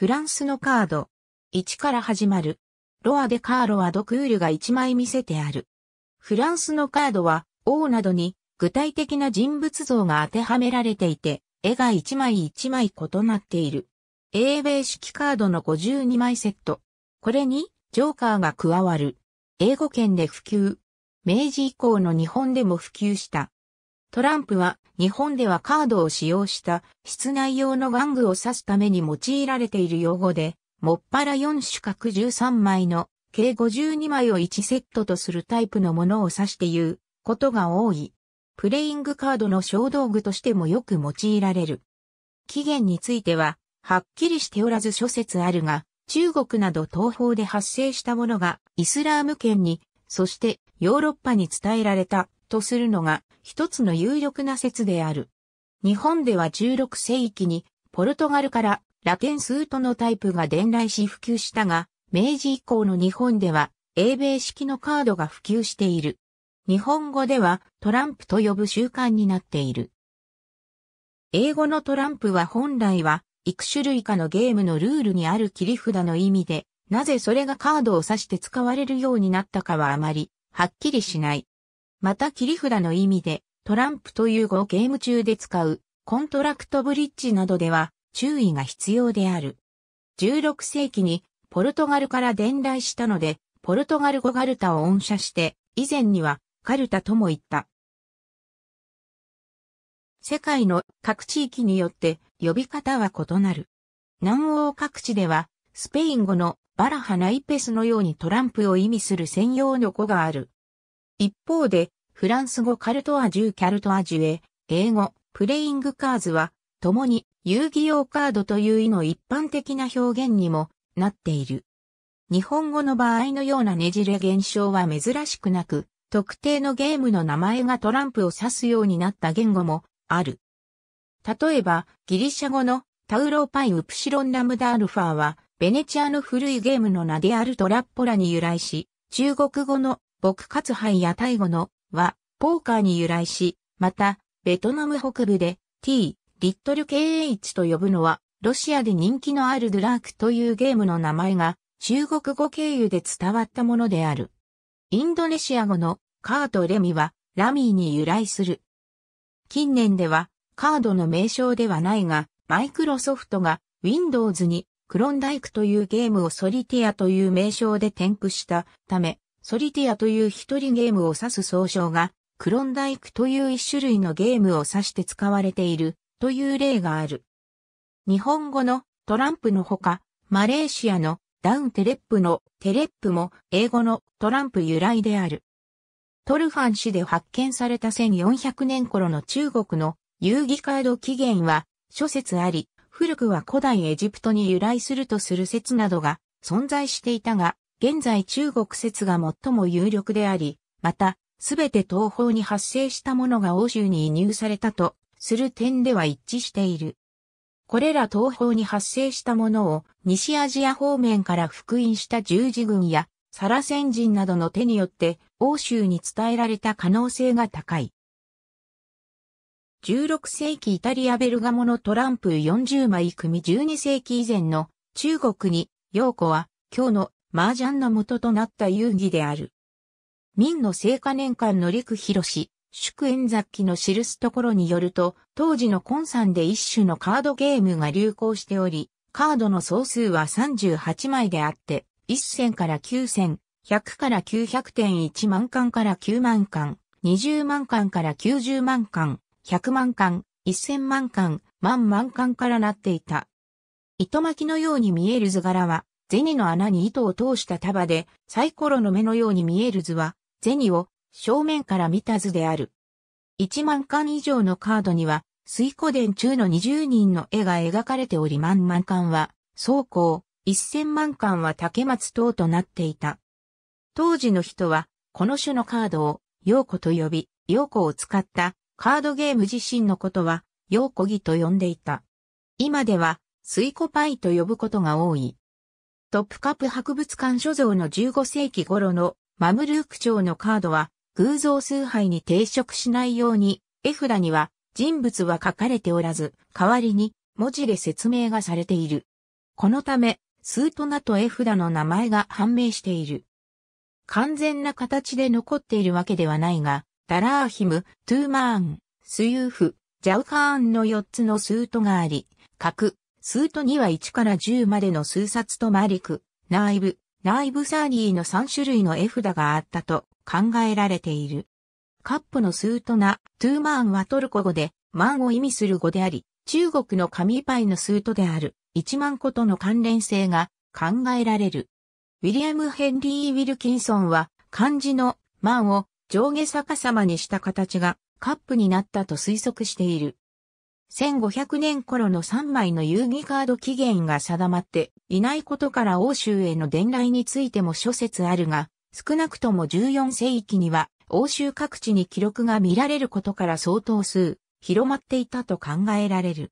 フランスのカード。1から始まる。ロアでカーロはドクールが1枚見せてある。フランスのカードは、王などに具体的な人物像が当てはめられていて、絵が1枚1枚異なっている。英米式カードの52枚セット。これに、ジョーカーが加わる。英語圏で普及。明治以降の日本でも普及した。トランプは日本ではカードを使用した室内用の玩具を指すために用いられている用語で、もっぱら4種角13枚の計52枚を1セットとするタイプのものを指して言うことが多い。プレイングカードの小道具としてもよく用いられる。起源については、はっきりしておらず諸説あるが、中国など東方で発生したものがイスラーム圏に、そしてヨーロッパに伝えられたとするのが一つの有力な説である。日本では16世紀にポルトガルからラテンスートのタイプが伝来し普及したが、明治以降の日本では英米式のカードが普及している。日本語ではトランプと呼ぶ習慣になっている。英語のトランプは本来は幾種類かのゲームのルールにある切り札の意味で、なぜそれがカードを指して使われるようになったかはあまりはっきりしない。また切り札の意味で、トランプという語をゲーム中で使う、コントラクトブリッジなどでは、注意が必要である。16世紀に、ポルトガルから伝来したので、ポルトガル語ガルタを音写して、以前には、カルタとも言った。世界の各地域によって呼び方は異なる。南欧各地では、スペイン語のバラハナイペスのようにトランプを意味する専用の語がある。一方で、フランス語カルトアジューキャルトアジュエ、英語、プレイングカーズは、共に遊戯用カードという意の一般的な表現にもなっている。日本語の場合のようなねじれ現象は珍しくなく、特定のゲームの名前がトランプを指すようになった言語もある。例えば、ギリシャ語のタウローパイウプシロンラムダアルファは、ベネチアの古いゲームの名であるトラッポラに由来し、中国語の撲活杯やタイ語のは、ポーカーに由来し、また、ベトナム北部で t、リットル KH と呼ぶのは、ロシアで人気のあるドラークというゲームの名前が、中国語経由で伝わったものである。インドネシア語のカードレミは、ラミーに由来する。近年では、カードの名称ではないが、マイクロソフトが Windows にクロンダイクというゲームをソリティアという名称で添付したため、ソリティアという一人ゲームを指す総称が、クロンダイクという一種類のゲームを指して使われているという例がある。日本語のトランプのほか、マレーシアのダウンテレップのテレップも英語のトランプ由来である。トルファン市で発見された1400年頃の中国の遊戯カード起源は諸説あり、古くは古代エジプトに由来するとする説などが存在していたが、現在中国説が最も有力であり、また、すべて東方に発生したものが欧州に移入されたとする点では一致している。これら東方に発生したものを西アジア方面から復員した十字軍やサラセン人などの手によって欧州に伝えられた可能性が高い。16世紀イタリアベルガモのトランプ40枚組12世紀以前の中国に、陽子は今日の麻雀の元となった遊戯である。明の聖火年間の陸広祝宴雑記の記すところによると、当時のさんで一種のカードゲームが流行しており、カードの総数は38枚であって、1 0から9 0 100から900点1万巻から9万巻、20万巻から90万巻、100万巻、1000万巻、万万巻からなっていた。糸巻きのように見える図柄は、銭の穴に糸を通した束で、サイコロの目のように見える図は、銭を正面から見た図である。1万巻以上のカードには、水古殿中の20人の絵が描かれており万万巻は、総行、1000万巻は竹松等となっていた。当時の人は、この種のカードを、陽子と呼び、陽子を使ったカードゲーム自身のことは、陽子儀と呼んでいた。今では、水コパイと呼ぶことが多い。トップカプ博物館所蔵の15世紀頃のマムルーク朝のカードは偶像崇拝に抵触しないように絵札には人物は書かれておらず、代わりに文字で説明がされている。このため、スートナと絵札の名前が判明している。完全な形で残っているわけではないが、ダラーヒム、トゥーマーン、スユーフ、ジャウカーンの4つのスートがあり、各スート2は1から10までの数冊とマリク、ナイブ、ナイブサーニーの3種類の絵札があったと考えられている。カップのスートな、トゥーマーンはトルコ語で、マンを意味する語であり、中国の紙パイのスートである、1万個との関連性が考えられる。ウィリアム・ヘンリー・ウィルキンソンは、漢字のマンを上下逆さまにした形がカップになったと推測している。1500年頃の3枚の遊戯カード期限が定まっていないことから欧州への伝来についても諸説あるが、少なくとも14世紀には欧州各地に記録が見られることから相当数広まっていたと考えられる。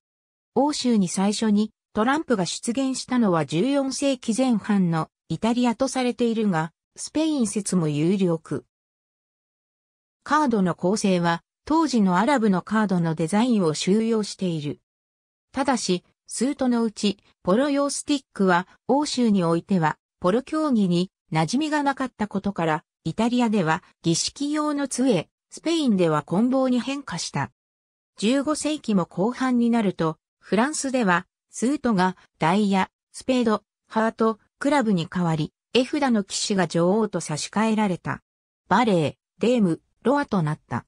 欧州に最初にトランプが出現したのは14世紀前半のイタリアとされているが、スペイン説も有力。カードの構成は当時のアラブのカードのデザインを収容している。ただし、スートのうち、ポロ用スティックは、欧州においては、ポロ競技に馴染みがなかったことから、イタリアでは儀式用の杖、スペインでは棍棒に変化した。15世紀も後半になると、フランスでは、スートがダイヤ、スペード、ハート、クラブに変わり、絵札の騎士が女王と差し替えられた。バレー、デーム、ロアとなった。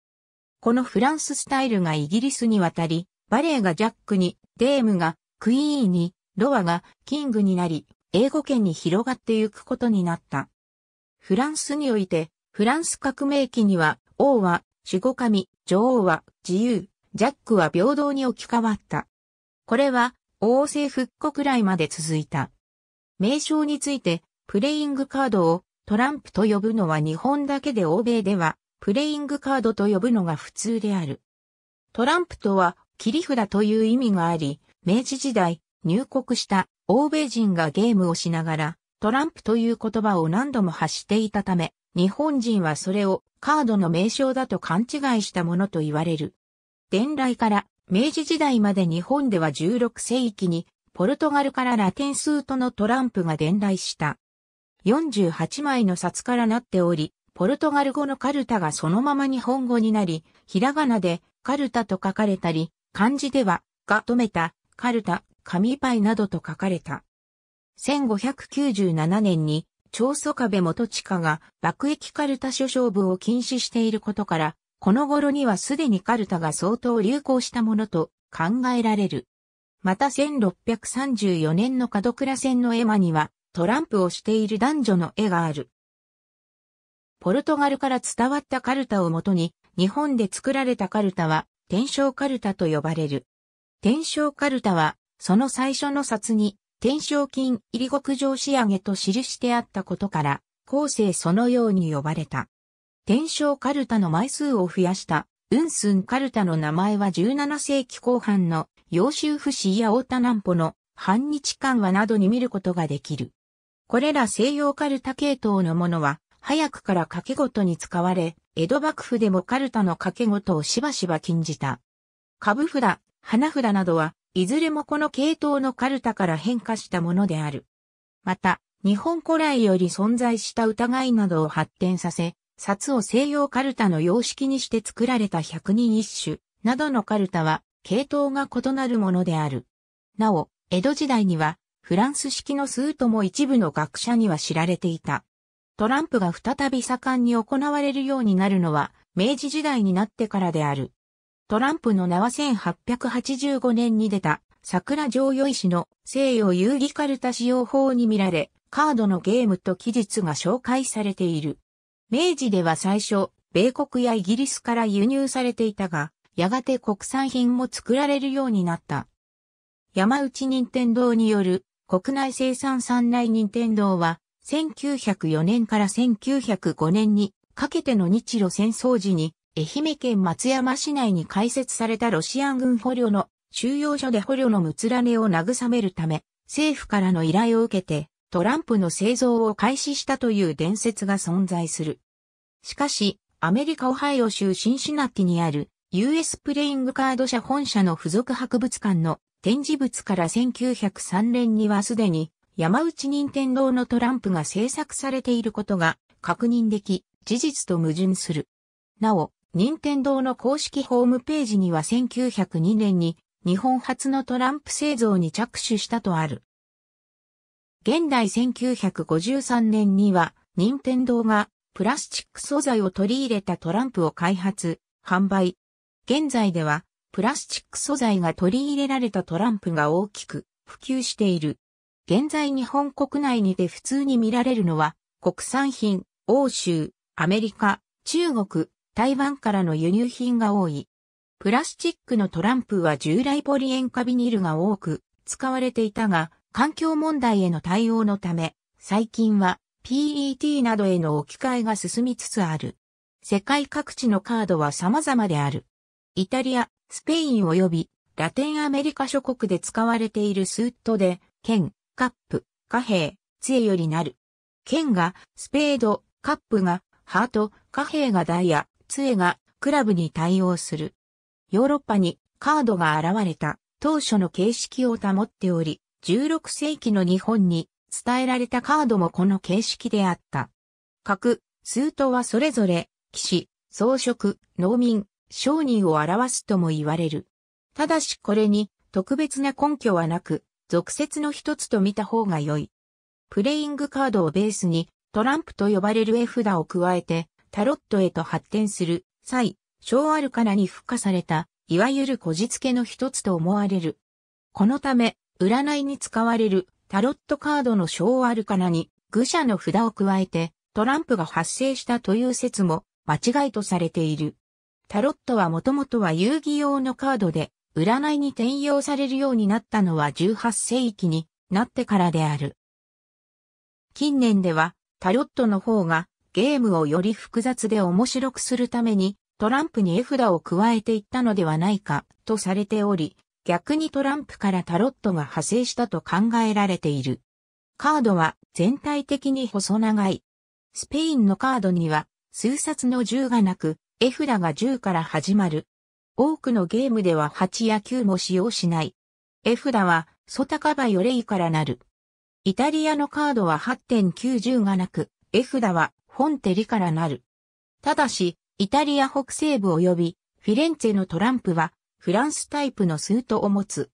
このフランススタイルがイギリスに渡り、バレエがジャックに、デームがクイーンに、ロアがキングになり、英語圏に広がってゆくことになった。フランスにおいて、フランス革命期には、王は守護神、女王は自由、ジャックは平等に置き換わった。これは、王政復古くらいまで続いた。名称について、プレイングカードをトランプと呼ぶのは日本だけで欧米ではプレイングカードと呼ぶのが普通である。トランプとは切り札という意味があり、明治時代入国した欧米人がゲームをしながらトランプという言葉を何度も発していたため、日本人はそれをカードの名称だと勘違いしたものと言われる。伝来から明治時代まで日本では16世紀にポルトガルからラテン数とのトランプが伝来した。48枚の札からなっており、ポルトガル語のカルタがそのまま日本語になり、ひらがなでカルタと書かれたり、漢字ではが止めた、カルタ、紙パイなどと書かれた。1597年に、長宗壁元地下が爆撃カルタ書勝部を禁止していることから、この頃にはすでにカルタが相当流行したものと考えられる。また1634年の門倉戦の絵馬にはトランプをしている男女の絵がある。ポルトガルから伝わったカルタをもとに、日本で作られたカルタは、天正カルタと呼ばれる。天正カルタは、その最初の札に、天正金入り極上仕上げと記してあったことから、後世そのように呼ばれた。天正カルタの枚数を増やした、ウンスンカルタの名前は17世紀後半の、洋州府市や大田南穂の、半日間話などに見ることができる。これら西洋カルタ系統のものは、早くから掛け事に使われ、江戸幕府でもカルタの掛け事をしばしば禁じた。株札、花札などは、いずれもこの系統のカルタから変化したものである。また、日本古来より存在した疑いなどを発展させ、札を西洋カルタの様式にして作られた百人一首などのカルタは、系統が異なるものである。なお、江戸時代には、フランス式の数とも一部の学者には知られていた。トランプが再び盛んに行われるようになるのは、明治時代になってからである。トランプの名は1885年に出た、桜上与医師の西洋遊戯カルタ使用法に見られ、カードのゲームと記述が紹介されている。明治では最初、米国やイギリスから輸入されていたが、やがて国産品も作られるようになった。山内任天堂による国内生産産内任天堂は1904年から1905年にかけての日露戦争時に愛媛県松山市内に開設されたロシアン軍捕虜の収容所で捕虜のむつらねを慰めるため政府からの依頼を受けてトランプの製造を開始したという伝説が存在する。しかし、アメリカ・オハイオ州シンシナティにある US プレイングカード社本社の付属博物館の展示物から1903年にはすでに山内任天堂のトランプが制作されていることが確認でき、事実と矛盾する。なお、任天堂の公式ホームページには1902年に日本初のトランプ製造に着手したとある。現代1953年には、任天堂がプラスチック素材を取り入れたトランプを開発、販売。現在では、プラスチック素材が取り入れられたトランプが大きく普及している。現在日本国内にて普通に見られるのは、国産品、欧州、アメリカ、中国、台湾からの輸入品が多い。プラスチックのトランプは従来ポリ塩化ビニルが多く使われていたが、環境問題への対応のため、最近は PET などへの置き換えが進みつつある。世界各地のカードは様々である。イタリア、スペイン及びラテンアメリカ諸国で使われているスーットで、県、カップ、貨幣、杖よりなる。剣が、スペード、カップが、ハート、貨幣がダイヤ、杖が、クラブに対応する。ヨーロッパにカードが現れた当初の形式を保っており、16世紀の日本に伝えられたカードもこの形式であった。核数とはそれぞれ、騎士、装飾、農民、商人を表すとも言われる。ただしこれに特別な根拠はなく、俗説の一つと見た方が良い。プレイングカードをベースにトランプと呼ばれる絵札を加えてタロットへと発展する際、小アルカナに付加された、いわゆるこじつけの一つと思われる。このため、占いに使われるタロットカードの小アルカナに愚者の札を加えてトランプが発生したという説も間違いとされている。タロットはもともとは遊戯用のカードで、占いに転用されるようになったのは18世紀になってからである。近年ではタロットの方がゲームをより複雑で面白くするためにトランプに絵札を加えていったのではないかとされており、逆にトランプからタロットが派生したと考えられている。カードは全体的に細長い。スペインのカードには数冊の銃がなく、絵札が10から始まる多くのゲームでは8や9も使用しない。絵札は、ソタカバヨレイからなる。イタリアのカードは8.90がなく、絵札は、フォンテリからなる。ただし、イタリア北西部及び、フィレンツェのトランプは、フランスタイプの数とを持つ。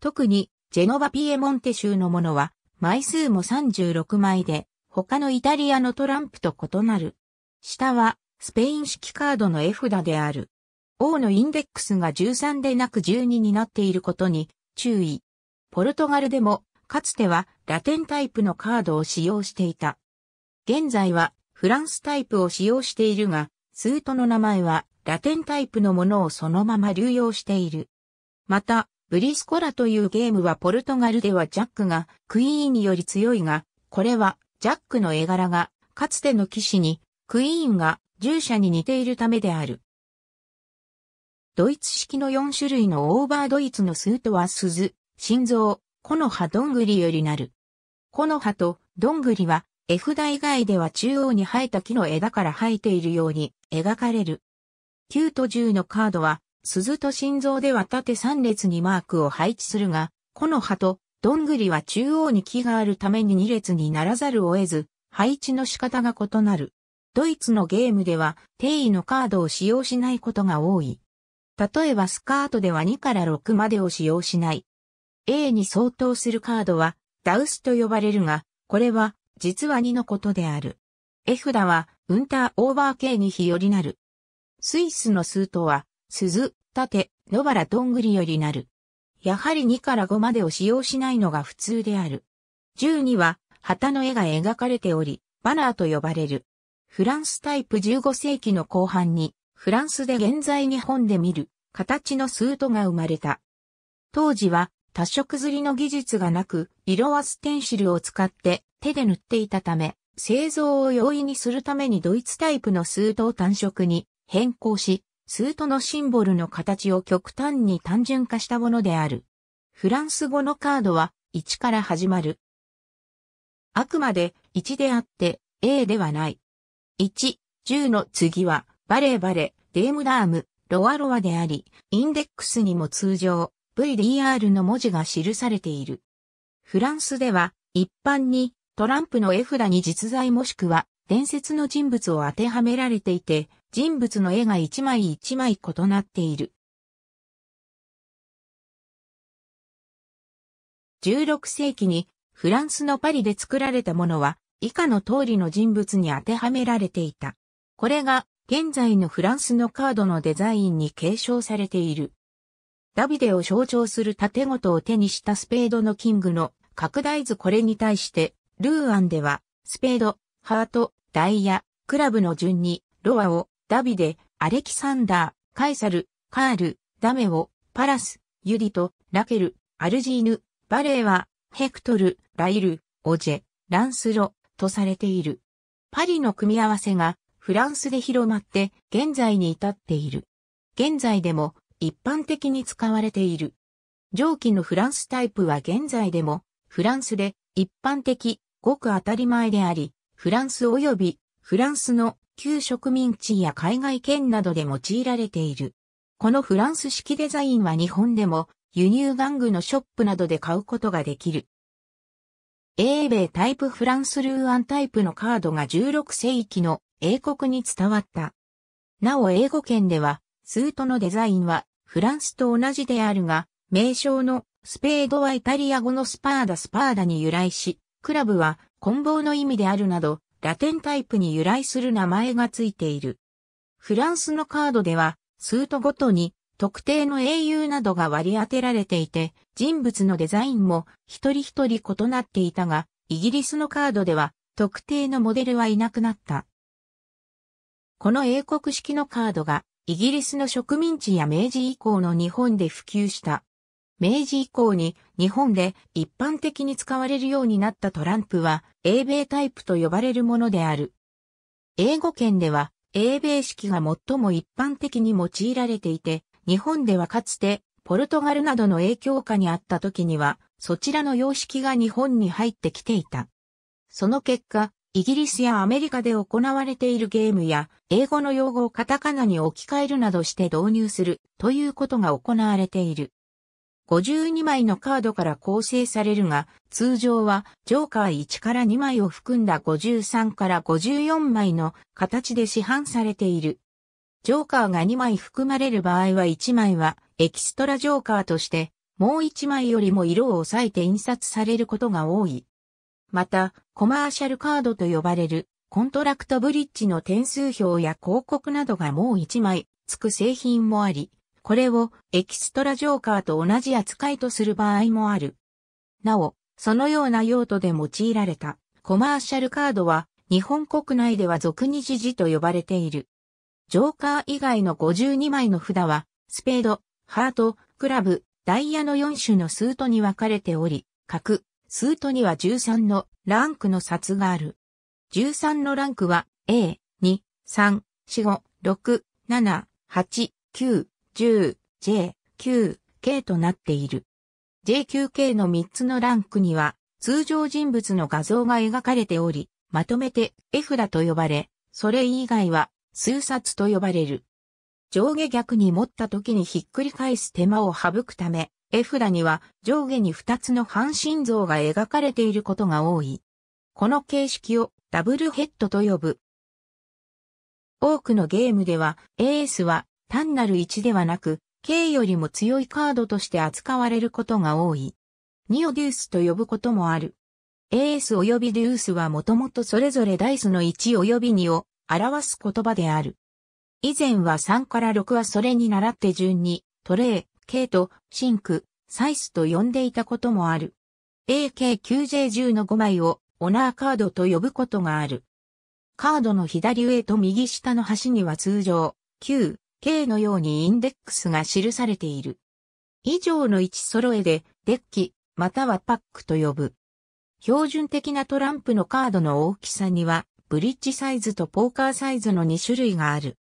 特に、ジェノバピエモンテ州のものは、枚数も36枚で、他のイタリアのトランプと異なる。下は、スペイン式カードの絵札である。O のインデックスが13でなく12になっていることに注意。ポルトガルでも、かつてはラテンタイプのカードを使用していた。現在はフランスタイプを使用しているが、スートの名前はラテンタイプのものをそのまま流用している。また、ブリスコラというゲームはポルトガルではジャックがクイーンにより強いが、これはジャックの絵柄がかつての騎士にクイーンが従者に似ているためである。ドイツ式の4種類のオーバードイツのスートは鈴、心臓、木の葉どんぐりよりなる。木の葉とどんぐりは、F 大外では中央に生えた木の枝から生えているように描かれる。9と10のカードは、鈴と心臓では縦3列にマークを配置するが、木の葉とどんぐりは中央に木があるために2列にならざるを得ず、配置の仕方が異なる。ドイツのゲームでは、定位のカードを使用しないことが多い。例えばスカートでは2から6までを使用しない。A に相当するカードはダウスと呼ばれるが、これは実は2のことである。絵札はウンターオーバー系に日よりなる。スイスのスートは鈴、盾、野原どんぐりよりなる。やはり2から5までを使用しないのが普通である。10には旗の絵が描かれており、バナーと呼ばれる。フランスタイプ15世紀の後半にフランスで現在日本で見る形のスートが生まれた。当時は多色刷りの技術がなく、色はステンシルを使って手で塗っていたため、製造を容易にするためにドイツタイプのスートを単色に変更し、スートのシンボルの形を極端に単純化したものである。フランス語のカードは1から始まる。あくまで1であって A ではない。1、10の次はバレーバレ、デームダーム、ロワロワであり、インデックスにも通常、VDR の文字が記されている。フランスでは、一般に、トランプの絵札に実在もしくは、伝説の人物を当てはめられていて、人物の絵が一枚一枚異なっている。16世紀にフランスのパリで作られたものは以下の通りの人物に当てはめられていた。これが現在のフランスのカードのデザインに継承されている。ダビデを象徴する盾ごとを手にしたスペードのキングの拡大図これに対して、ルーアンでは、スペード、ハート、ダイヤ、クラブの順に、ロアを、ダビデ、アレキサンダー、カイサル、カール、ダメを、パラス、ユリと、ラケル、アルジーヌ、バレーは、ヘクトル、ライル、オジェ、ランスロ、とされている。パリの組み合わせがフランスで広まって現在に至っている。現在でも一般的に使われている。蒸気のフランスタイプは現在でもフランスで一般的、ごく当たり前であり、フランス及びフランスの旧植民地や海外圏などで用いられている。このフランス式デザインは日本でも輸入玩具のショップなどで買うことができる。英米タイプフランスルーアンタイプのカードが16世紀の英国に伝わった。なお英語圏では、スートのデザインはフランスと同じであるが、名称のスペードはイタリア語のスパーダスパーダに由来し、クラブは棍棒の意味であるなど、ラテンタイプに由来する名前がついている。フランスのカードでは、スートごとに特定の英雄などが割り当てられていて、人物のデザインも一人一人異なっていたが、イギリスのカードでは特定のモデルはいなくなった。この英国式のカードがイギリスの植民地や明治以降の日本で普及した。明治以降に日本で一般的に使われるようになったトランプは英米タイプと呼ばれるものである。英語圏では英米式が最も一般的に用いられていて、日本ではかつてポルトガルなどの影響下にあった時には、そちらの様式が日本に入ってきていた。その結果、イギリスやアメリカで行われているゲームや、英語の用語をカタカナに置き換えるなどして導入するということが行われている。52枚のカードから構成されるが、通常はジョーカー1から2枚を含んだ53から54枚の形で市販されている。ジョーカーが2枚含まれる場合は1枚はエキストラジョーカーとして、もう1枚よりも色を抑えて印刷されることが多い。また、コマーシャルカードと呼ばれる、コントラクトブリッジの点数表や広告などがもう1枚付く製品もあり、これをエキストラジョーカーと同じ扱いとする場合もある。なお、そのような用途で用いられたコマーシャルカードは日本国内では俗に時事と呼ばれている。ジョーカー以外の52枚の札はスペード、ハート、クラブ、ダイヤの4種のスートに分かれており、各スートには13のランクの札がある。13のランクは A、2、3、4、5、6、7、8、9、10、J、9、K となっている。JQK の3つのランクには通常人物の画像が描かれており、まとめて F だと呼ばれ、それ以外は数冊と呼ばれる。上下逆に持った時にひっくり返す手間を省くため、絵札には上下に2つの半身像が描かれていることが多い。この形式をダブルヘッドと呼ぶ。多くのゲームではエースは単なる1ではなく、K よりも強いカードとして扱われることが多い。ニオデュースと呼ぶこともある。エース及びデュースはもともとそれぞれダイスの1及び2を表す言葉である。以前は3から6はそれに倣って順にトレイ、ケイト、シンク、サイスと呼んでいたこともある。AK9J10 の5枚をオナーカードと呼ぶことがある。カードの左上と右下の端には通常、Q、K のようにインデックスが記されている。以上の位置揃えで、デッキ、またはパックと呼ぶ。標準的なトランプのカードの大きさには、ブリッジサイズとポーカーサイズの2種類がある。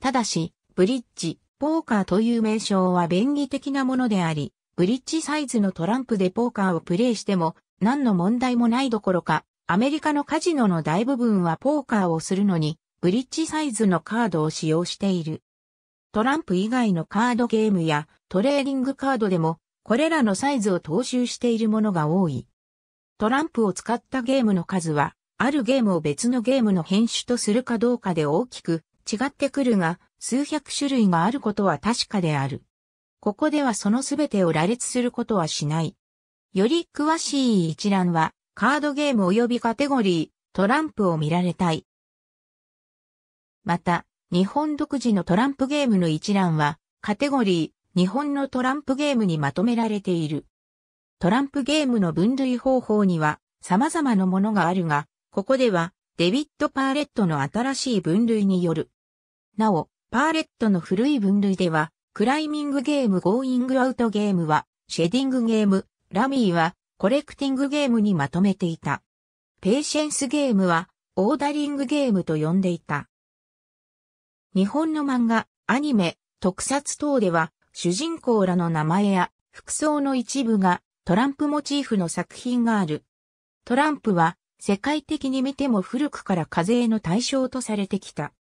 ただし、ブリッジ、ポーカーという名称は便宜的なものであり、ブリッジサイズのトランプでポーカーをプレイしても何の問題もないどころか、アメリカのカジノの大部分はポーカーをするのに、ブリッジサイズのカードを使用している。トランプ以外のカードゲームやトレーディングカードでも、これらのサイズを踏襲しているものが多い。トランプを使ったゲームの数は、あるゲームを別のゲームの編集とするかどうかで大きく違ってくるが、数百種類があることは確かである。ここではそのすべてを羅列することはしない。より詳しい一覧は、カードゲーム及びカテゴリー、トランプを見られたい。また、日本独自のトランプゲームの一覧は、カテゴリー、日本のトランプゲームにまとめられている。トランプゲームの分類方法には、様々なものがあるが、ここでは、デビッド・パーレットの新しい分類による。なお、パーレットの古い分類では、クライミングゲームゴーイングアウトゲームは、シェディングゲーム、ラミーは、コレクティングゲームにまとめていた。ペーシェンスゲームは、オーダリングゲームと呼んでいた。日本の漫画、アニメ、特撮等では、主人公らの名前や服装の一部がトランプモチーフの作品がある。トランプは世界的に見ても古くから課税の対象とされてきた。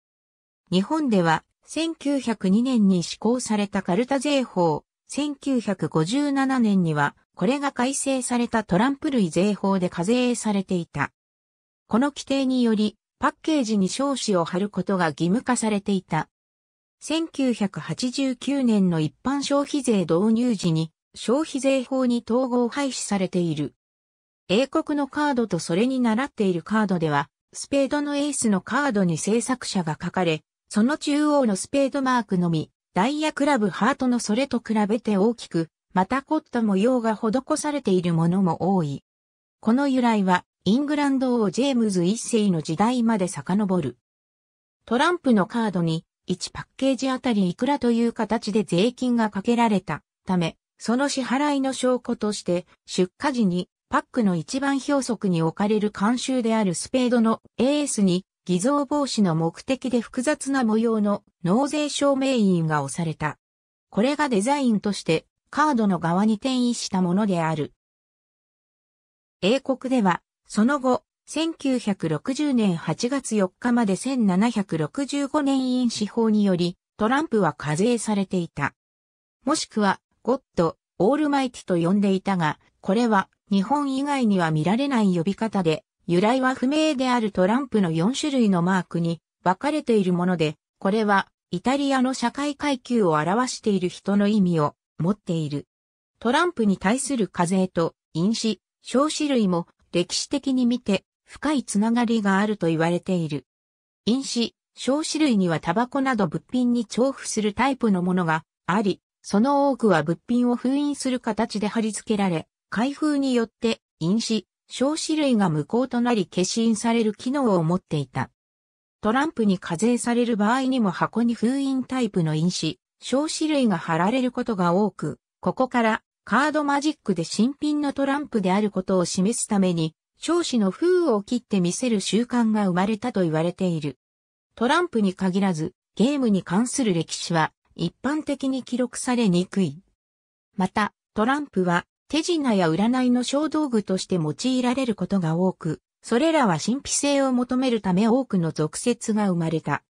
日本では1902年に施行されたカルタ税法、1957年には、これが改正されたトランプ類税法で課税されていた。この規定により、パッケージに少子を貼ることが義務化されていた。1989年の一般消費税導入時に、消費税法に統合廃止されている。英国のカードとそれに習っているカードでは、スペードのエースのカードに制作者が書かれ、その中央のスペードマークのみ、ダイヤクラブハートのそれと比べて大きく、また凝った模様が施されているものも多い。この由来は、イングランド王ジェームズ一世の時代まで遡る。トランプのカードに、1パッケージあたりいくらという形で税金がかけられたため、その支払いの証拠として、出荷時にパックの一番表則に置かれる監修であるスペードのエースに偽造防止の目的で複雑な模様の納税証明印が押された。これがデザインとしてカードの側に転移したものである。英国では、その後、1960年8月4日まで1765年印紙法により、トランプは課税されていた。もしくは、ゴッド、オールマイティと呼んでいたが、これは日本以外には見られない呼び方で、由来は不明であるトランプの4種類のマークに分かれているもので、これはイタリアの社会階級を表している人の意味を持っている。トランプに対する課税と飲酒、小種類も歴史的に見て深いつながりがあると言われている。飲酒、小種類にはタバコなど物品に重複するタイプのものがあり、その多くは物品を封印する形で貼り付けられ、開封によって飲酒、少子類が無効となり消印される機能を持っていた。トランプに課税される場合にも箱に封印タイプの印紙、少子類が貼られることが多く、ここからカードマジックで新品のトランプであることを示すために、少子の封を切って見せる習慣が生まれたと言われている。トランプに限らず、ゲームに関する歴史は一般的に記録されにくい。また、トランプは手品や占いの小道具として用いられることが多く、それらは神秘性を求めるため多くの俗説が生まれた。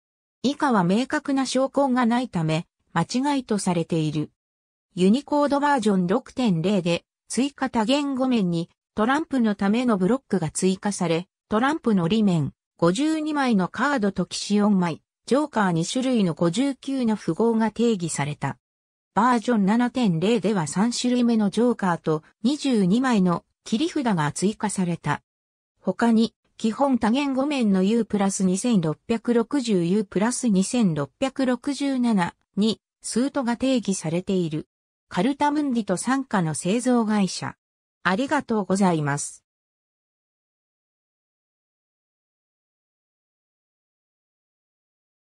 以下は明確な証拠がないため、間違いとされている。ユニコードバージョン6.0で、追加多言語面にトランプのためのブロックが追加され、トランプの裏面、52枚のカードと騎士4枚、ジョーカー2種類の59の符号が定義された。バージョン7.0では3種類目のジョーカーと22枚の切り札が追加された。他に、基本多言語面の U プラス 2660U プラス2667にスートが定義されている。カルタムンディと参加の製造会社。ありがとうございます。